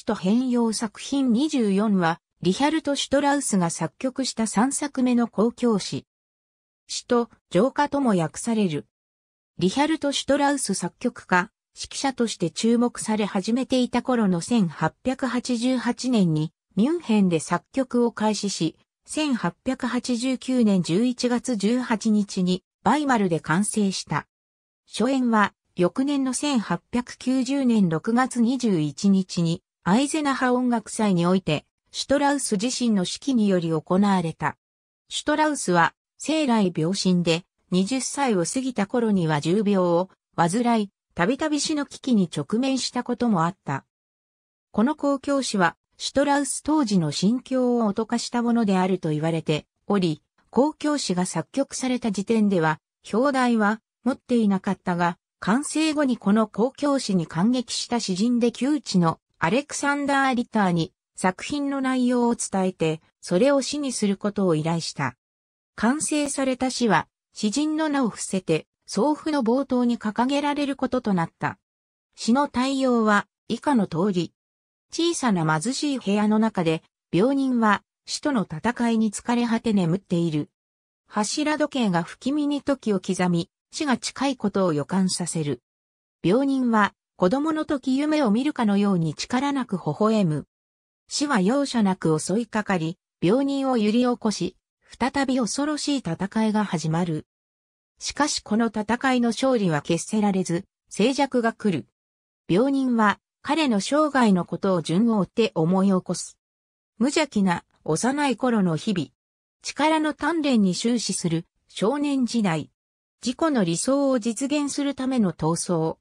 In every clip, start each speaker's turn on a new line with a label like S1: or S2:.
S1: 詞と変容作品24は、リヒャルト・シュトラウスが作曲した3作目の公共詩。詩と浄化とも訳される。リヒャルト・シュトラウス作曲家、指揮者として注目され始めていた頃の1888年にミュンヘンで作曲を開始し、1889年11月18日にバイマルで完成した。初演は翌年の1890年6月21日にアイゼナハ音楽祭において、シュトラウス自身の指揮により行われた。シュトラウスは、生来病身で、20歳を過ぎた頃には重病を、患い、たびたび死の危機に直面したこともあった。この公共詩は、シュトラウス当時の心境を脅かしたものであると言われており、公共詩が作曲された時点では、表題は持っていなかったが、完成後にこの公共詩に感激した詩人で窮地のアレクサンダー・リターに作品の内容を伝えて、それを詩にすることを依頼した。完成された詩は、詩人の名を伏せて、送付の冒頭に掲げられることとなった。詩の対応は、以下の通り。小さな貧しい部屋の中で、病人は、死との戦いに疲れ果て眠っている。柱時計が不気味に時を刻み、死が近いことを予感させる。病人は、子供の時夢を見るかのように力なく微笑む。死は容赦なく襲いかかり、病人を揺り起こし、再び恐ろしい戦いが始まる。しかしこの戦いの勝利は決せられず、静寂が来る。病人は彼の生涯のことを順を追って思い起こす。無邪気な幼い頃の日々。力の鍛錬に終始する少年時代。自己の理想を実現するための闘争。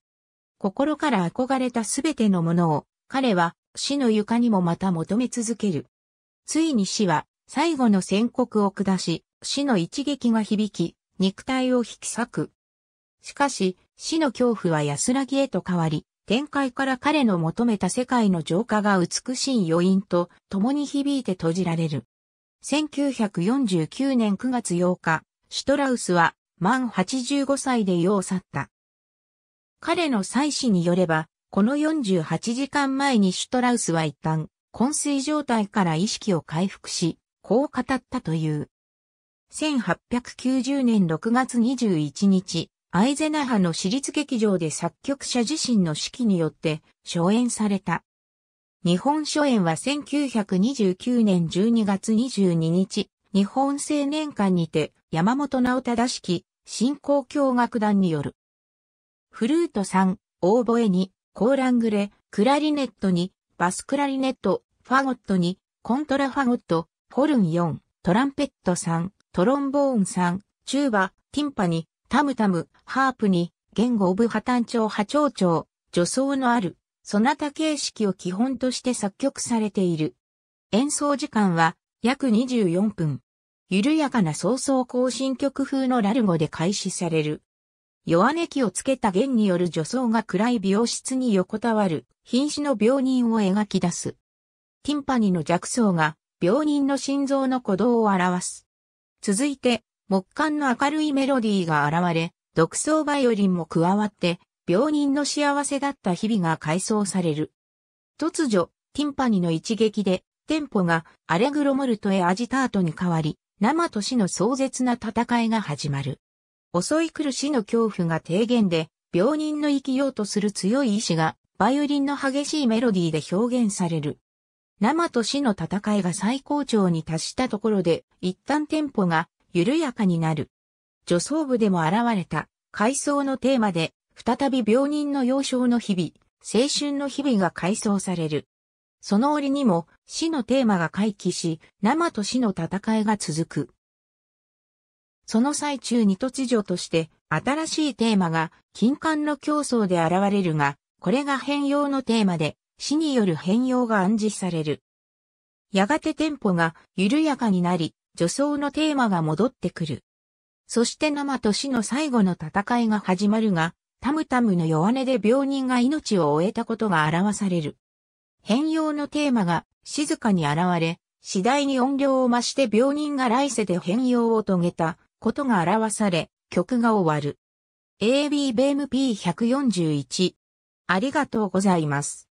S1: 心から憧れたすべてのものを、彼は死の床にもまた求め続ける。ついに死は最後の宣告を下し、死の一撃が響き、肉体を引き裂く。しかし、死の恐怖は安らぎへと変わり、展開から彼の求めた世界の浄化が美しい余韻と共に響いて閉じられる。1949年9月8日、シュトラウスは満85歳で世を去った。彼の妻子によれば、この48時間前にシュトラウスは一旦、昏睡状態から意識を回復し、こう語ったという。1890年6月21日、アイゼナハの私立劇場で作曲者自身の指揮によって初演された。日本初演は1929年12月22日、日本青年館にて山本直忠式、新興教楽団によるフルート3、オーボエ2、コーラングレ、クラリネット2、バスクラリネット、ファゴット2、コントラファゴット、ホルン4、トランペット3、トロンボーン3、チューバ、ティンパニ、タムタム、ハープに、言語オブ破綻調波長調、助走のある、そなた形式を基本として作曲されている。演奏時間は約24分。緩やかな早々行進曲風のラルゴで開始される。弱音気をつけた弦による女装が暗い病室に横たわる、瀕死の病人を描き出す。ティンパニの弱層が、病人の心臓の鼓動を表す。続いて、木管の明るいメロディーが現れ、独奏バイオリンも加わって、病人の幸せだった日々が回想される。突如、ティンパニの一撃で、テンポがアレグロモルトへアジタートに変わり、生と死の壮絶な戦いが始まる。襲い来る死の恐怖が低減で、病人の生きようとする強い意志が、バイオリンの激しいメロディーで表現される。生と死の戦いが最高潮に達したところで、一旦テンポが緩やかになる。女装部でも現れた、回想のテーマで、再び病人の幼少の日々、青春の日々が回想される。その折にも死のテーマが回帰し、生と死の戦いが続く。その最中に突如として新しいテーマが金管の競争で現れるが、これが変容のテーマで、死による変容が暗示される。やがてテンポが緩やかになり、女装のテーマが戻ってくる。そして生と死の最後の戦いが始まるが、タムタムの弱音で病人が命を終えたことが表される。変容のテーマが静かに現れ、次第に音量を増して病人が来世で変容を遂げたことが表され、曲が終わる。ABBMP141。ありがとうございます。